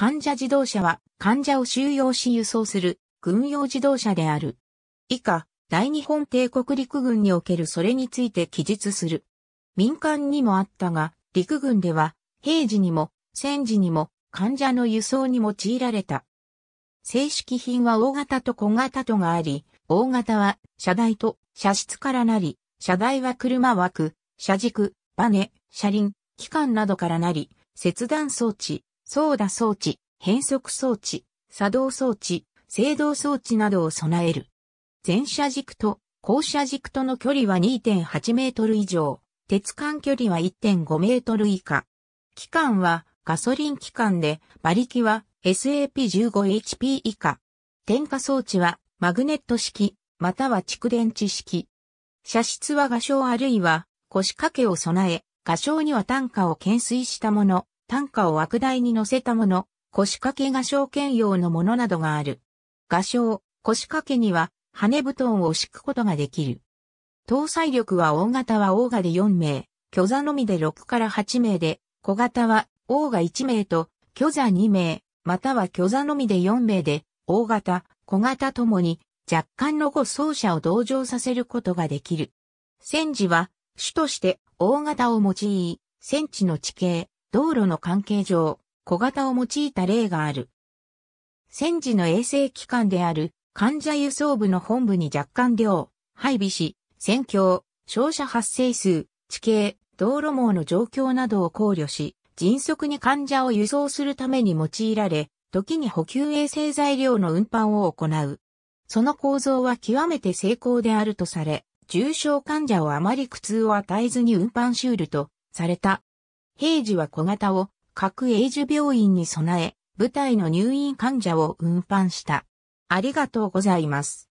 患者自動車は患者を収容し輸送する軍用自動車である。以下、大日本帝国陸軍におけるそれについて記述する。民間にもあったが、陸軍では平時にも戦時にも患者の輸送に用いられた。正式品は大型と小型とがあり、大型は車台と車室からなり、車台は車枠、車軸、バネ、車輪、機関などからなり、切断装置、操舵装置、変速装置、作動装置、制動装置などを備える。前車軸と後車軸との距離は2.8メートル以上、鉄管距離は1.5メートル以下。機関はガソリン機関で、馬力は SAP15HP 以下。点火装置はマグネット式、または蓄電池式。車室は画商あるいは腰掛けを備え、画商には単価を懸垂したもの、単価を枠台に乗せたもの、腰掛け画商兼用のものなどがある。画商、腰掛けには、羽布団を敷くことができる。搭載力は大型は大賀で4名、巨座のみで6から8名で、小型は大賀1名と巨座2名、または巨座のみで4名で、大型、小型ともに若干の5走者を同乗させることができる。戦時は、主として大型を用い、戦地の地形、道路の関係上、小型を用いた例がある。戦時の衛生機関である患者輸送部の本部に若干量、配備し、戦況、照射発生数、地形、道路網の状況などを考慮し、迅速に患者を輸送するために用いられ、時に補給衛生材料の運搬を行う。その構造は極めて成功であるとされ、重症患者をあまり苦痛を与えずに運搬シュールとされた。平時は小型を各永寿病院に備え、部隊の入院患者を運搬した。ありがとうございます。